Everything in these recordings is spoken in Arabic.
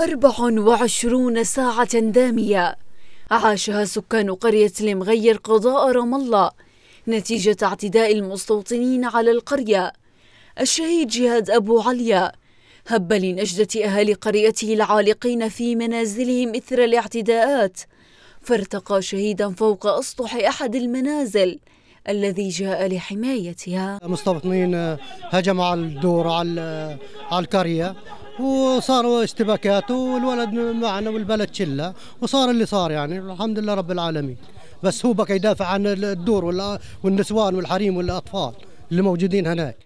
أربع وعشرون ساعة دامية عاشها سكان قرية المغير قضاء رام الله نتيجة اعتداء المستوطنين على القرية الشهيد جهاد أبو عليا هب لنجدة أهالي قريته العالقين في منازلهم إثر الاعتداءات فارتقى شهيدا فوق أسطح أحد المنازل الذي جاء لحمايتها مستوطنين هجموا على الدور على القرية وصاروا اشتباكات والولد معنا والبلد شله وصار اللي صار يعني الحمد لله رب العالمين بس هو بقى يدافع عن الدور والنسوان والحريم والاطفال اللي موجودين هناك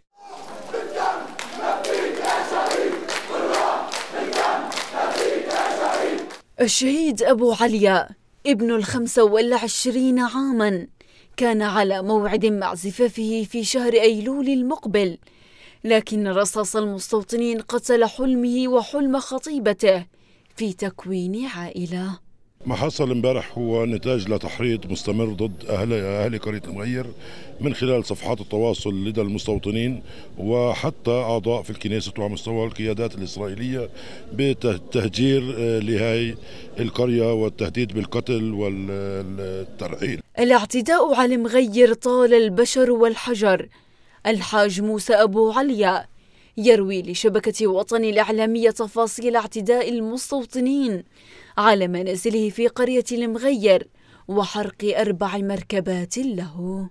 الشهيد أبو عليا ابن الخمسة والعشرين عاما كان على موعد مع زفافه في شهر أيلول المقبل لكن رصاص المستوطنين قتل حلمه وحلم خطيبته في تكوين عائله ما حصل امبارح هو نتاج لتحريض مستمر ضد اهل اهل قريه المغير من خلال صفحات التواصل لدى المستوطنين وحتى اعضاء في الكنيسه وعلى مستوى القيادات الاسرائيليه بتهجير آه، لهي القريه والتهديد بالقتل والترحيل. الاعتداء على المغير طال البشر والحجر الحاج موسى أبو عليا يروي لشبكة وطن الإعلامية تفاصيل اعتداء المستوطنين على منازله في قرية المغير وحرق أربع مركبات له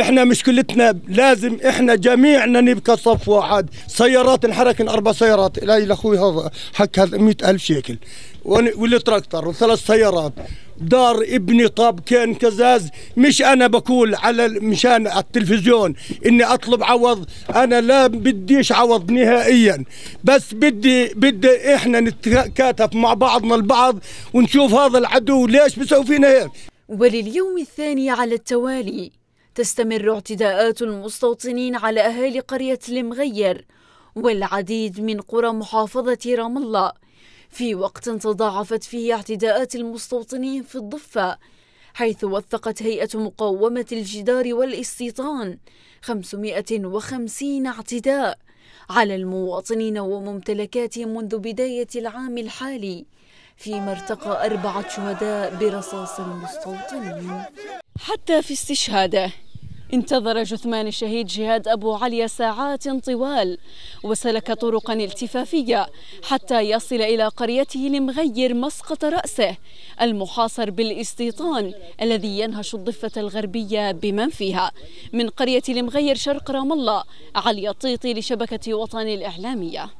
احنا مشكلتنا لازم احنا جميعنا نبقى صف واحد سيارات نحرك اربع سيارات لا اخوي هذا حق هذا 100000 شيكل والتراكتر وثلاث سيارات دار ابني طاب كان كزاز مش انا بقول على مشان التلفزيون اني اطلب عوض انا لا بديش عوض نهائيا بس بدي بدي احنا نتكاتف مع بعضنا البعض ونشوف هذا العدو ليش بيسوي فينا هيك ولليوم الثاني على التوالي تستمر اعتداءات المستوطنين على اهالي قريه المغير والعديد من قرى محافظه رام الله في وقت تضاعفت فيه اعتداءات المستوطنين في الضفة حيث وثقت هيئة مقاومة الجدار والاستيطان 550 اعتداء على المواطنين وممتلكاتهم منذ بداية العام الحالي فيما ارتقى أربعة شهداء برصاص المستوطنين حتى في استشهاده انتظر جثمان الشهيد جهاد أبو علي ساعات طوال وسلك طرقا التفافية حتى يصل إلى قريته لمغير مسقط رأسه المحاصر بالاستيطان الذي ينهش الضفة الغربية بمن فيها من قرية لمغير شرق رام الله علي الطيطي لشبكة وطن الإعلامية